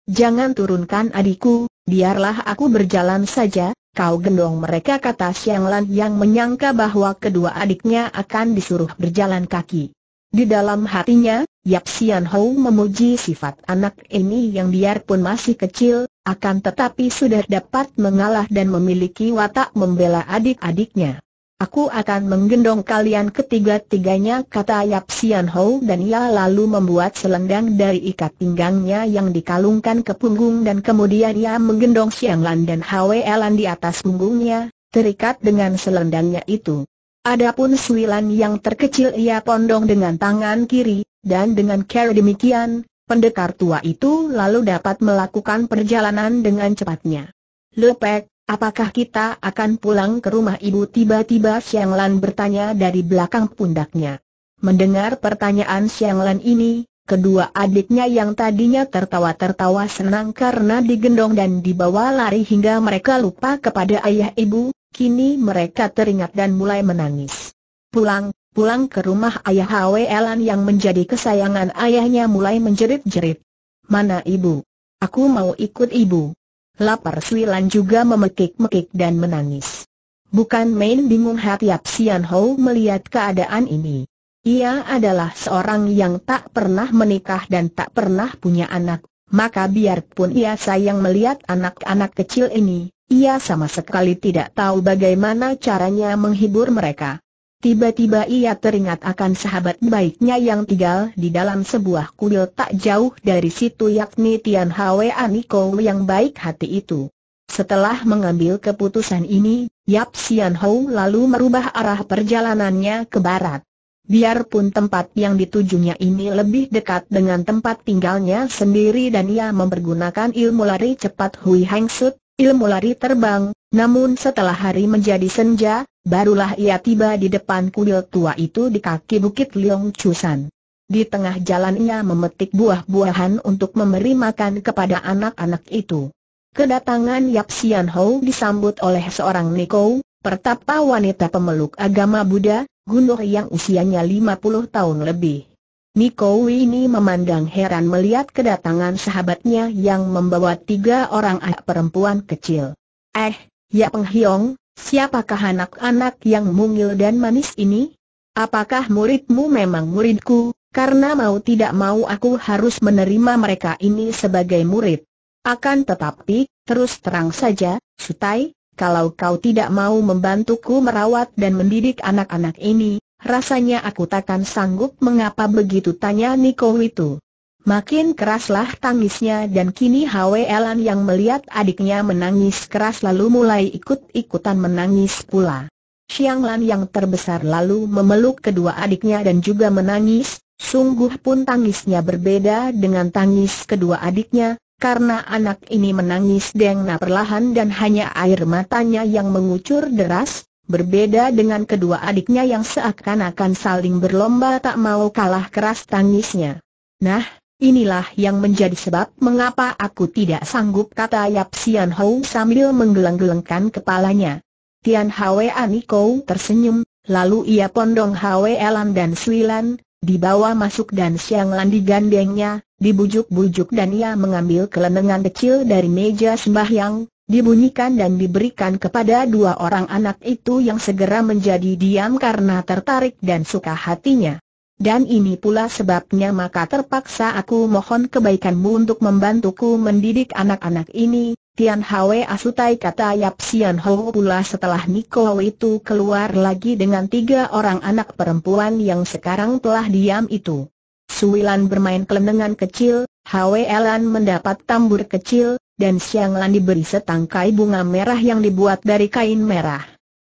Jangan turunkan adikku, biarlah aku berjalan saja, kau gendong mereka kata Siang Lan yang menyangka bahwa kedua adiknya akan disuruh berjalan kaki. Di dalam hatinya, Yap Sian Hou memuji sifat anak ini yang biarpun masih kecil, akan tetapi sudah dapat mengalah dan memiliki watak membela adik-adiknya. Aku akan menggendong kalian ketiga-tiganya kata Yap Sian Ho dan ia lalu membuat selendang dari ikat pinggangnya yang dikalungkan ke punggung dan kemudian ia menggendong Siang Lan dan Hwe Lan di atas punggungnya, terikat dengan selendangnya itu. Adapun Suilan yang terkecil ia pondong dengan tangan kiri, dan dengan care demikian, pendekar tua itu lalu dapat melakukan perjalanan dengan cepatnya. Lepek, Apakah kita akan pulang ke rumah ibu tiba-tiba Xiang Lan bertanya dari belakang pundaknya. Mendengar pertanyaan Xiang Lan ini, kedua adiknya yang tadinya tertawa-tertawa senang karena digendong dan dibawa lari hingga mereka lupa kepada ayah ibu, kini mereka teringat dan mulai menangis. Pulang, pulang ke rumah ayah Hwe Elan yang menjadi kesayangan ayahnya mulai menjerit-jerit. Mana ibu? Aku mau ikut ibu. Lapar Suilan juga memekik-mekik dan menangis. Bukan main bingung hati Apsian Hou melihat keadaan ini. Ia adalah seorang yang tak pernah menikah dan tak pernah punya anak, maka biarpun ia sayang melihat anak-anak kecil ini, ia sama sekali tidak tahu bagaimana caranya menghibur mereka. Tiba-tiba ia teringat akan sahabat baiknya yang tinggal di dalam sebuah kuil tak jauh dari situ yakni Tian Hwe Aniko yang baik hati itu. Setelah mengambil keputusan ini, Yap Sian Hou lalu merubah arah perjalanannya ke barat. Biarpun tempat yang ditujunya ini lebih dekat dengan tempat tinggalnya sendiri dan ia mempergunakan ilmu lari cepat Hui Heng Sut, ilmu lari terbang, namun setelah hari menjadi senja, barulah ia tiba di depan kuil tua itu di kaki bukit Liong Chusan. Di tengah jalan ia memetik buah-buahan untuk memberi makan kepada anak-anak itu. Kedatangan Yap Sian Ho disambut oleh seorang Niko, pertapa wanita pemeluk agama Buddha, gunung yang usianya 50 tahun lebih. Miko ini memandang heran melihat kedatangan sahabatnya yang membawa tiga orang anak perempuan kecil. Eh, ya Penghiong, siapakah anak-anak yang mungil dan manis ini? Apakah muridmu memang muridku, karena mau tidak mau aku harus menerima mereka ini sebagai murid. Akan tetapi, terus terang saja, Sutai, kalau kau tidak mau membantuku merawat dan mendidik anak-anak ini, Rasanya aku takkan sanggup mengapa begitu tanya Niko itu. Makin keraslah tangisnya dan kini Hwe Elan yang melihat adiknya menangis keras lalu mulai ikut-ikutan menangis pula. Xiang Lan yang terbesar lalu memeluk kedua adiknya dan juga menangis, sungguh pun tangisnya berbeda dengan tangis kedua adiknya, karena anak ini menangis dengan perlahan dan hanya air matanya yang mengucur deras, Berbeda dengan kedua adiknya yang seakan-akan saling berlomba tak mau kalah keras tangisnya. Nah, inilah yang menjadi sebab mengapa aku tidak sanggup kata Yap Sian Hou sambil menggeleng-gelengkan kepalanya. Tian Hwe Aniko tersenyum, lalu ia pondong Hwe Elan dan Suilan, dibawa masuk dan siang landi gandengnya, dibujuk-bujuk dan ia mengambil kelenengan kecil dari meja sembahyang, dibunyikan dan diberikan kepada dua orang anak itu yang segera menjadi diam karena tertarik dan suka hatinya. Dan ini pula sebabnya maka terpaksa aku mohon kebaikanmu untuk membantuku mendidik anak-anak ini, Tian Hwe Asutai kata Yap Sian Ho pula setelah Niko itu keluar lagi dengan tiga orang anak perempuan yang sekarang telah diam itu. Suilan bermain kelenengan kecil, Hwe Elan mendapat tambur kecil, dan Siang Lan diberi setangkai bunga merah yang dibuat dari kain merah.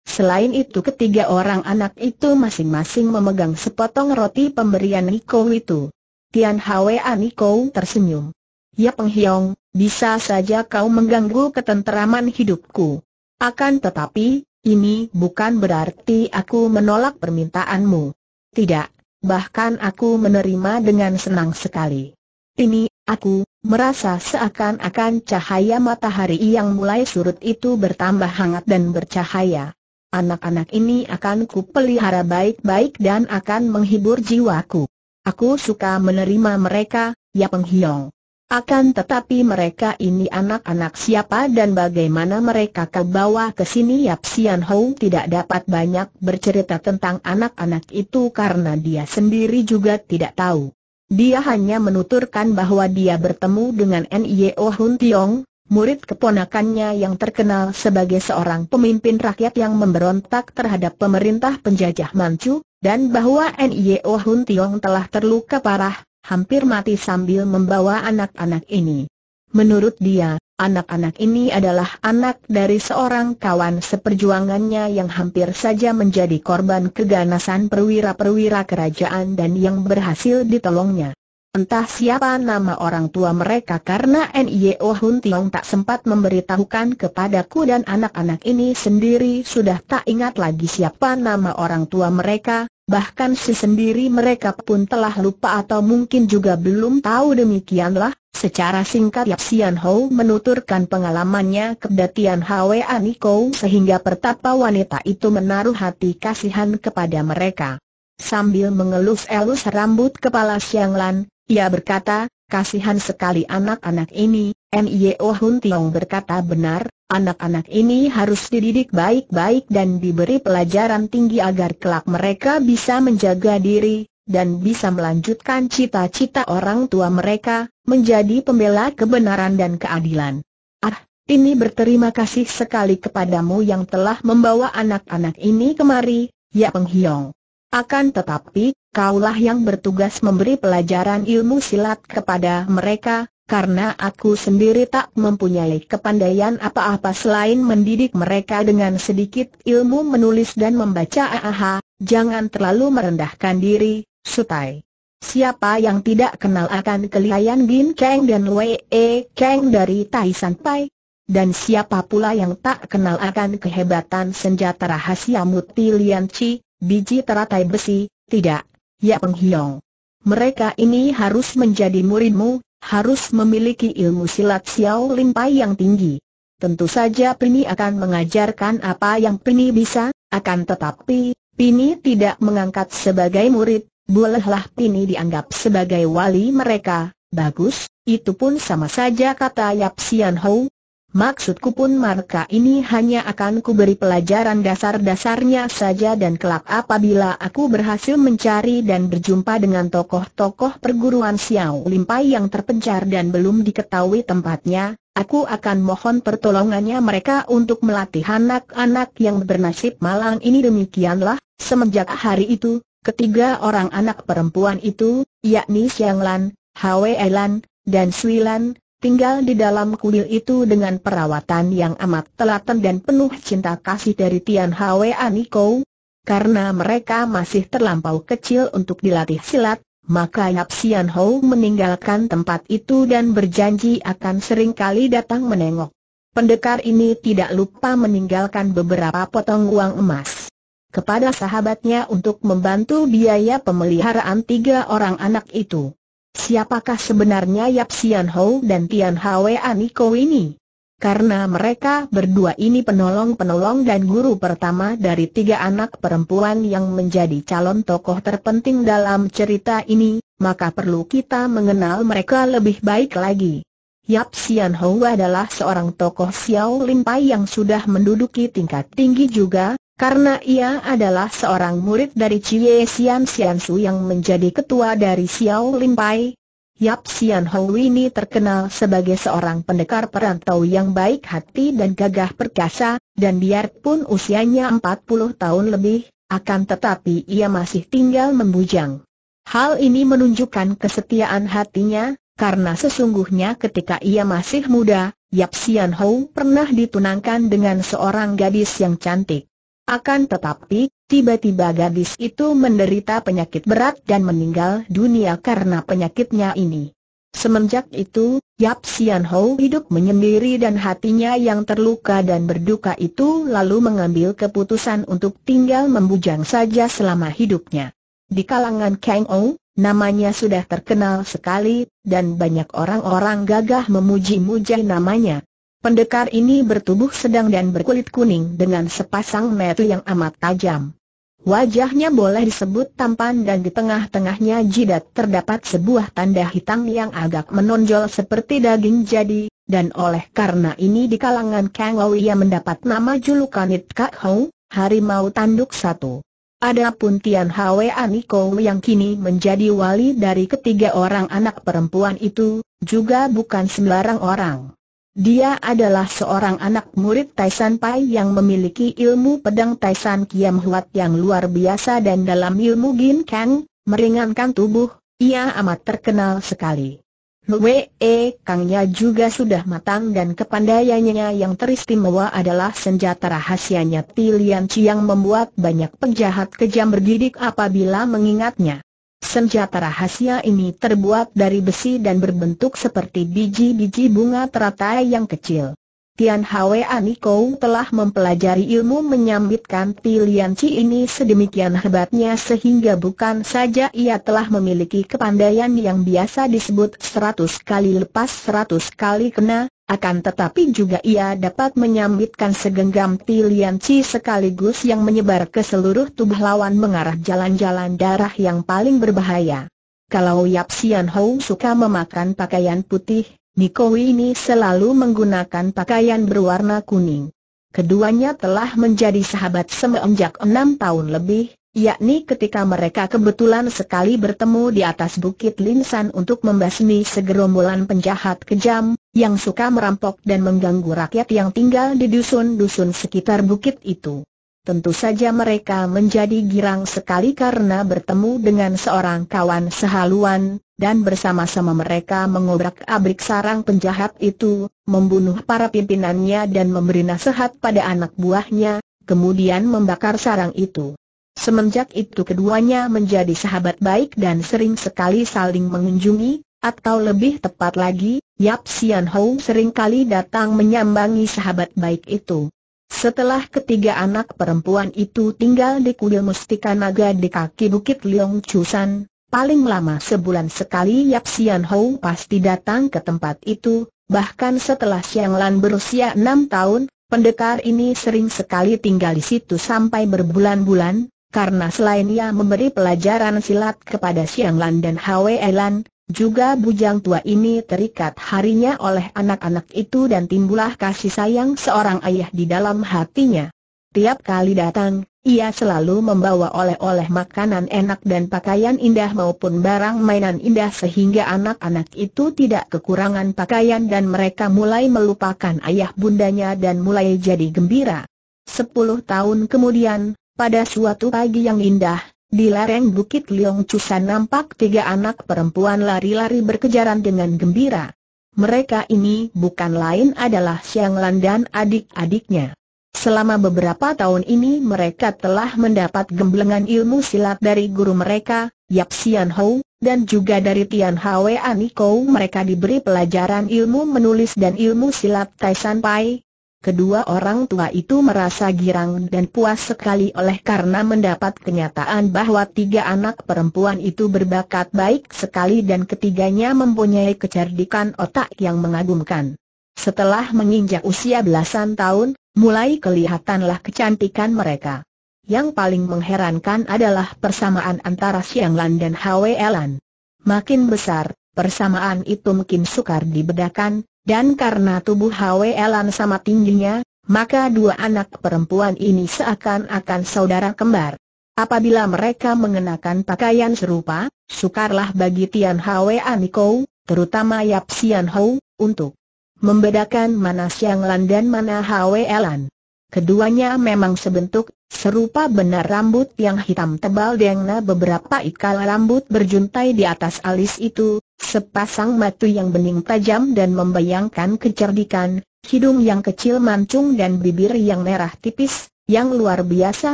Selain itu ketiga orang anak itu masing-masing memegang sepotong roti pemberian Niko itu. Tian Hwa Niko tersenyum. Ya Penghiong, bisa saja kau mengganggu ketenteraman hidupku. Akan tetapi, ini bukan berarti aku menolak permintaanmu. Tidak, bahkan aku menerima dengan senang sekali. Ini, aku, Merasa seakan-akan cahaya matahari yang mulai surut itu bertambah hangat dan bercahaya. Anak-anak ini akan kupelihara baik-baik dan akan menghibur jiwaku. Aku suka menerima mereka, ya penghiong. Akan tetapi mereka ini anak-anak siapa dan bagaimana mereka ke bawah ke sini Yap Sian Hou tidak dapat banyak bercerita tentang anak-anak itu karena dia sendiri juga tidak tahu. Dia hanya menuturkan bahwa dia bertemu dengan N.I.O. Hun Tiong, murid keponakannya yang terkenal sebagai seorang pemimpin rakyat yang memberontak terhadap pemerintah penjajah Manchu, dan bahwa N.I.O. Hun Tiong telah terluka parah, hampir mati sambil membawa anak-anak ini. Menurut dia, Anak-anak ini adalah anak dari seorang kawan seperjuangannya yang hampir saja menjadi korban keganasan perwira-perwira kerajaan dan yang berhasil ditolongnya. Entah siapa nama orang tua mereka karena N.I.O. Hun Tiong tak sempat memberitahukan kepadaku dan anak-anak ini sendiri sudah tak ingat lagi siapa nama orang tua mereka, bahkan si sendiri mereka pun telah lupa atau mungkin juga belum tahu demikianlah. Secara singkat Yap Sian Ho menuturkan pengalamannya ke Datian Hwa Aniko sehingga pertapa wanita itu menaruh hati kasihan kepada mereka. Sambil mengelus-elus rambut kepala Siang Lan, ia berkata, kasihan sekali anak-anak ini, Nio Hun Tiong berkata benar, anak-anak ini harus dididik baik-baik dan diberi pelajaran tinggi agar kelak mereka bisa menjaga diri, dan bisa melanjutkan cita-cita orang tua mereka, menjadi pembela kebenaran dan keadilan. Ah, ini berterima kasih sekali kepadamu yang telah membawa anak-anak ini kemari, ya Penghiong. Akan tetapi, kaulah yang bertugas memberi pelajaran ilmu silat kepada mereka, karena aku sendiri tak mempunyai kepandaian apa-apa selain mendidik mereka dengan sedikit ilmu menulis dan membaca aha, jangan terlalu merendahkan diri, Sutai. Siapa yang tidak kenal akan kelihayan Bin Kang dan Wei E Kang dari Tai San Pai? Dan siapa pula yang tak kenal akan kehebatan senjata rahasia Muti Lian Chi, biji teratai besi, tidak, Ya Peng Hiong. Mereka ini harus menjadi muridmu, harus memiliki ilmu silat Xiao Lim Pai yang tinggi. Tentu saja Pini akan mengajarkan apa yang Pini bisa, akan tetapi, Pini tidak mengangkat sebagai murid, bolehlah Pini dianggap sebagai wali mereka, bagus, itu pun sama saja kata Yap Sian Hou. Maksudku pun marka ini hanya akan kuberi pelajaran dasar-dasarnya saja dan kelak apabila aku berhasil mencari dan berjumpa dengan tokoh-tokoh perguruan Xiao Limpai yang terpencar dan belum diketahui tempatnya, aku akan mohon pertolongannya mereka untuk melatih anak-anak yang bernasib malang ini demikianlah, semenjak hari itu, ketiga orang anak perempuan itu, yakni Xiang Lan, Hwe Lan, dan Sui Lan, tinggal di dalam kuil itu dengan perawatan yang amat telaten dan penuh cinta kasih dari Tian Hwa Aniko. Karena mereka masih terlampau kecil untuk dilatih silat, maka Yap Sian Ho meninggalkan tempat itu dan berjanji akan seringkali datang menengok. Pendekar ini tidak lupa meninggalkan beberapa potong uang emas kepada sahabatnya untuk membantu biaya pemeliharaan tiga orang anak itu siapakah sebenarnya Yap Sian Ho dan Tian Hwe Aniko ini. Karena mereka berdua ini penolong-penolong dan guru pertama dari tiga anak perempuan yang menjadi calon tokoh terpenting dalam cerita ini, maka perlu kita mengenal mereka lebih baik lagi. Yap Sian Ho adalah seorang tokoh Xiao Pai yang sudah menduduki tingkat tinggi juga, karena ia adalah seorang murid dari Cie Sian Sian Su yang menjadi ketua dari Xiao Pai. Yap Sian Hou ini terkenal sebagai seorang pendekar perantau yang baik hati dan gagah perkasa, dan biarpun usianya 40 tahun lebih, akan tetapi ia masih tinggal membujang. Hal ini menunjukkan kesetiaan hatinya, karena sesungguhnya ketika ia masih muda, Yap Sian Hou pernah ditunangkan dengan seorang gadis yang cantik. Akan tetapi, tiba-tiba gadis itu menderita penyakit berat dan meninggal dunia karena penyakitnya ini. Semenjak itu, Yap Sian Ho hidup menyendiri dan hatinya yang terluka dan berduka itu lalu mengambil keputusan untuk tinggal membujang saja selama hidupnya. Di kalangan Kang Ou, namanya sudah terkenal sekali, dan banyak orang-orang gagah memuji muji namanya. Pendekar ini bertubuh sedang dan berkulit kuning dengan sepasang mata yang amat tajam. Wajahnya boleh disebut tampan dan di tengah-tengahnya jidat terdapat sebuah tanda hitam yang agak menonjol seperti daging jadi, dan oleh karena ini di kalangan Kang Ou ia mendapat nama julukan It Kak Hou, Harimau Tanduk Satu. Adapun Tian Hwe Aniko yang kini menjadi wali dari ketiga orang anak perempuan itu, juga bukan sembarang orang. Dia adalah seorang anak murid Taisan Pai yang memiliki ilmu pedang Taisan Kiam Huat yang luar biasa dan dalam ilmu Gin Kang, meringankan tubuh, ia amat terkenal sekali. Wee, E Kangnya juga sudah matang dan kepandaiannya yang teristimewa adalah senjata rahasianya Tilian Chiang membuat banyak penjahat kejam bergidik apabila mengingatnya. Senjata rahasia ini terbuat dari besi dan berbentuk seperti biji-biji bunga teratai yang kecil. Tian Hwa Anikou telah mempelajari ilmu menyambitkan pilihan si ini sedemikian hebatnya sehingga bukan saja ia telah memiliki kepandaian yang biasa disebut seratus kali lepas seratus kali kena, akan tetapi juga ia dapat menyambitkan segenggam tilianci sekaligus yang menyebar ke seluruh tubuh lawan mengarah jalan-jalan darah yang paling berbahaya. Kalau Yap Sian Hou suka memakan pakaian putih, Niko ini selalu menggunakan pakaian berwarna kuning. Keduanya telah menjadi sahabat semenjak enam tahun lebih, yakni ketika mereka kebetulan sekali bertemu di atas bukit Linsan untuk membasmi segerombolan penjahat kejam, yang suka merampok dan mengganggu rakyat yang tinggal di dusun-dusun sekitar bukit itu. Tentu saja mereka menjadi girang sekali karena bertemu dengan seorang kawan sehaluan, dan bersama-sama mereka mengobrak-abrik sarang penjahat itu, membunuh para pimpinannya dan memberi nasihat pada anak buahnya, kemudian membakar sarang itu. Semenjak itu keduanya menjadi sahabat baik dan sering sekali saling mengunjungi, atau lebih tepat lagi, Yap Sian Hou seringkali datang menyambangi sahabat baik itu. Setelah ketiga anak perempuan itu tinggal di kuil Mustika Naga di kaki Bukit Leong Chusan, paling lama sebulan sekali Yap Sian Hou pasti datang ke tempat itu, bahkan setelah Xiang Lan berusia enam tahun, pendekar ini sering sekali tinggal di situ sampai berbulan-bulan, karena selain ia memberi pelajaran silat kepada Xiang Lan dan Hwe Lan, juga bujang tua ini terikat harinya oleh anak-anak itu dan timbullah kasih sayang seorang ayah di dalam hatinya. Tiap kali datang, ia selalu membawa oleh-oleh makanan enak dan pakaian indah maupun barang mainan indah sehingga anak-anak itu tidak kekurangan pakaian dan mereka mulai melupakan ayah bundanya dan mulai jadi gembira. Sepuluh tahun kemudian, pada suatu pagi yang indah, di lereng Bukit Liong Cusan nampak tiga anak perempuan lari-lari berkejaran dengan gembira. Mereka ini bukan lain adalah Siang Lan dan adik-adiknya. Selama beberapa tahun ini mereka telah mendapat gemblengan ilmu silat dari guru mereka, Yap Sian Hou, dan juga dari Tian Hwe Anikou mereka diberi pelajaran ilmu menulis dan ilmu silat Tai San Pai, Kedua orang tua itu merasa girang dan puas sekali oleh karena mendapat kenyataan bahwa tiga anak perempuan itu berbakat baik sekali dan ketiganya mempunyai kecerdikan otak yang mengagumkan. Setelah menginjak usia belasan tahun, mulai kelihatanlah kecantikan mereka. Yang paling mengherankan adalah persamaan antara Lan dan Lan. Makin besar, persamaan itu mungkin sukar dibedakan, dan karena tubuh Ellen sama tingginya, maka dua anak perempuan ini seakan-akan saudara kembar. Apabila mereka mengenakan pakaian serupa, sukarlah bagi Tian Hwe Aniko, terutama Yap Sian Ho, untuk membedakan mana Siang Lan dan mana Hwe Ellen. Keduanya memang sebentuk, serupa benar rambut yang hitam tebal dengan beberapa ikal rambut berjuntai di atas alis itu, Sepasang mata yang bening tajam dan membayangkan kecerdikan, hidung yang kecil mancung dan bibir yang merah tipis, yang luar biasa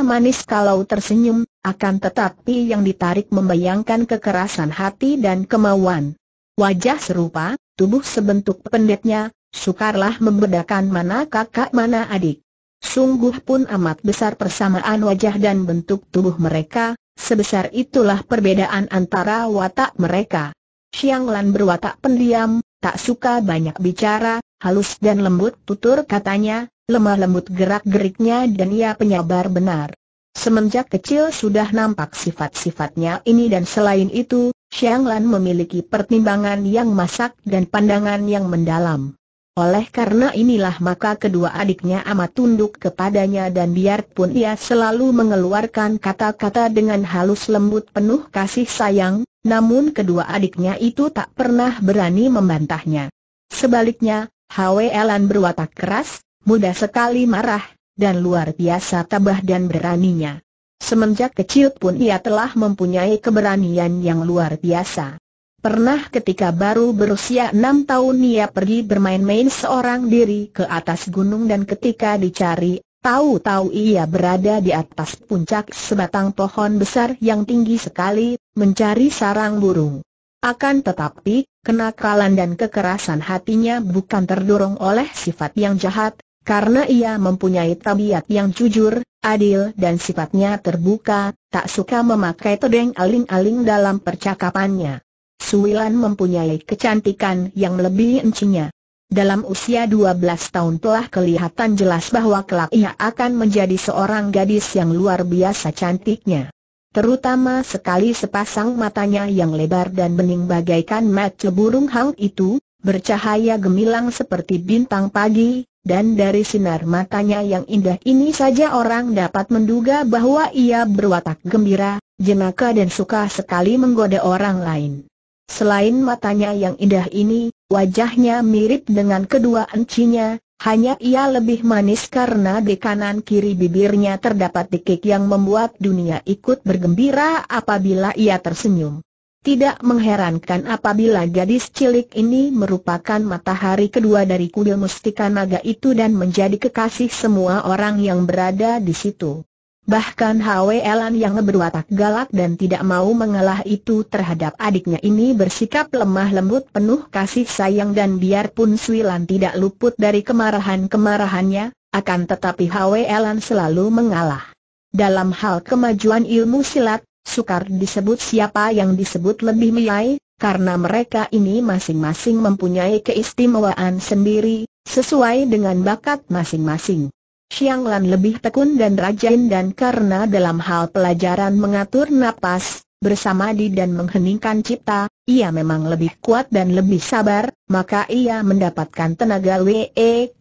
manis kalau tersenyum, akan tetapi yang ditarik membayangkan kekerasan hati dan kemauan. Wajah serupa, tubuh sebentuk pendeknya, sukarlah membedakan mana kakak mana adik. Sungguh pun amat besar persamaan wajah dan bentuk tubuh mereka, sebesar itulah perbedaan antara watak mereka. Xiang Lan berwatak pendiam, tak suka banyak bicara, halus dan lembut tutur katanya, lemah lembut gerak-geriknya dan ia penyabar benar. Semenjak kecil sudah nampak sifat-sifatnya ini dan selain itu, Xiang Lan memiliki pertimbangan yang masak dan pandangan yang mendalam. Oleh karena inilah maka kedua adiknya amat tunduk kepadanya dan biarpun ia selalu mengeluarkan kata-kata dengan halus lembut penuh kasih sayang, namun kedua adiknya itu tak pernah berani membantahnya. Sebaliknya, Elan berwatak keras, mudah sekali marah, dan luar biasa tabah dan beraninya. Semenjak kecil pun ia telah mempunyai keberanian yang luar biasa. Pernah ketika baru berusia enam tahun ia pergi bermain-main seorang diri ke atas gunung dan ketika dicari Tahu-tahu ia berada di atas puncak sebatang pohon besar yang tinggi sekali, mencari sarang burung. Akan tetapi, kenakalan dan kekerasan hatinya bukan terdorong oleh sifat yang jahat, karena ia mempunyai tabiat yang jujur, adil dan sifatnya terbuka, tak suka memakai tedeng aling-aling dalam percakapannya. Suwilan mempunyai kecantikan yang lebih encinya dalam usia 12 tahun telah kelihatan jelas bahwa kelak ia akan menjadi seorang gadis yang luar biasa cantiknya. Terutama sekali sepasang matanya yang lebar dan bening bagaikan mata burung hang itu, bercahaya gemilang seperti bintang pagi, dan dari sinar matanya yang indah ini saja orang dapat menduga bahwa ia berwatak gembira, jenaka dan suka sekali menggoda orang lain. Selain matanya yang indah ini, wajahnya mirip dengan kedua encinya, hanya ia lebih manis karena di kanan kiri bibirnya terdapat dikik yang membuat dunia ikut bergembira apabila ia tersenyum. Tidak mengherankan apabila gadis cilik ini merupakan matahari kedua dari kuil mustika naga itu dan menjadi kekasih semua orang yang berada di situ. Bahkan Elan yang berwatak galak dan tidak mau mengalah itu terhadap adiknya ini bersikap lemah lembut penuh kasih sayang dan biarpun Suilan tidak luput dari kemarahan-kemarahannya, akan tetapi Elan selalu mengalah. Dalam hal kemajuan ilmu silat, sukar disebut siapa yang disebut lebih miyai, karena mereka ini masing-masing mempunyai keistimewaan sendiri, sesuai dengan bakat masing-masing. Xiang Lan lebih tekun dan rajin dan karena dalam hal pelajaran mengatur napas, di dan mengheningkan cipta, ia memang lebih kuat dan lebih sabar, maka ia mendapatkan tenaga Wei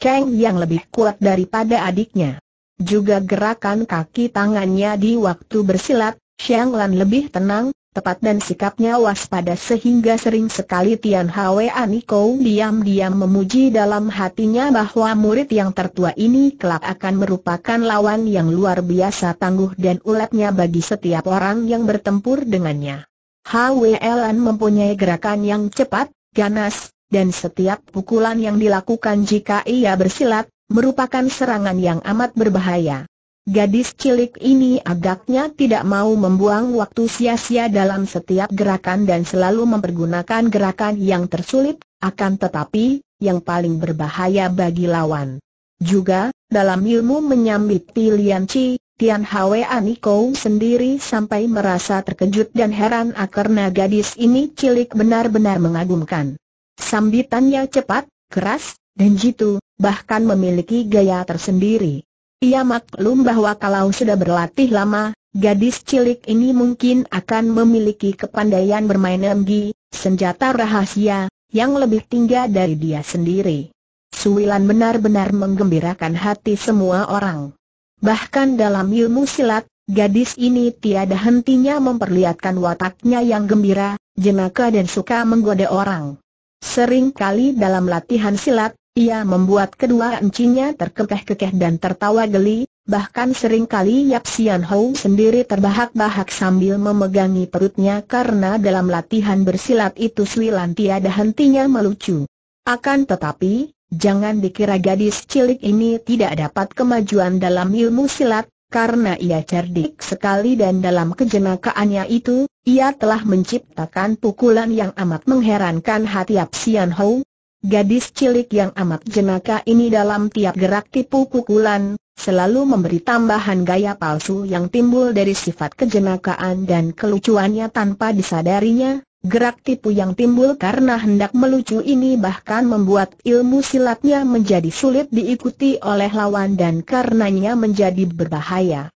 Cheng yang lebih kuat daripada adiknya. Juga gerakan kaki tangannya di waktu bersilat, Xiang Lan lebih tenang, tepat dan sikapnya waspada sehingga sering sekali Tian Hwe Aniko diam-diam memuji dalam hatinya bahwa murid yang tertua ini kelak akan merupakan lawan yang luar biasa tangguh dan ulatnya bagi setiap orang yang bertempur dengannya. Hwe Elan mempunyai gerakan yang cepat, ganas, dan setiap pukulan yang dilakukan jika ia bersilat, merupakan serangan yang amat berbahaya. Gadis cilik ini agaknya tidak mau membuang waktu sia-sia dalam setiap gerakan dan selalu mempergunakan gerakan yang tersulit, akan tetapi, yang paling berbahaya bagi lawan. Juga, dalam ilmu menyambit pilihan Chi, Tian Hwe Aniko sendiri sampai merasa terkejut dan heran karena gadis ini cilik benar-benar mengagumkan. Sambitannya cepat, keras, dan jitu, bahkan memiliki gaya tersendiri. Ia maklum bahwa kalau sudah berlatih lama, gadis cilik ini mungkin akan memiliki kepandaian bermain MG, senjata rahasia, yang lebih tinggi dari dia sendiri. Suwilan benar-benar menggembirakan hati semua orang. Bahkan dalam ilmu silat, gadis ini tiada hentinya memperlihatkan wataknya yang gembira, jenaka dan suka menggoda orang. Sering kali dalam latihan silat, ia membuat kedua encinya terkekeh-kekeh dan tertawa geli, bahkan seringkali Yap Sian Hou sendiri terbahak-bahak sambil memegangi perutnya karena dalam latihan bersilat itu Suilan tiada hentinya melucu. Akan tetapi, jangan dikira gadis cilik ini tidak dapat kemajuan dalam ilmu silat, karena ia cerdik sekali dan dalam kejenakaannya itu, ia telah menciptakan pukulan yang amat mengherankan hati Yap Sian Hou, Gadis cilik yang amat jenaka ini dalam tiap gerak tipu pukulan, selalu memberi tambahan gaya palsu yang timbul dari sifat kejenakaan dan kelucuannya tanpa disadarinya, gerak tipu yang timbul karena hendak melucu ini bahkan membuat ilmu silatnya menjadi sulit diikuti oleh lawan dan karenanya menjadi berbahaya.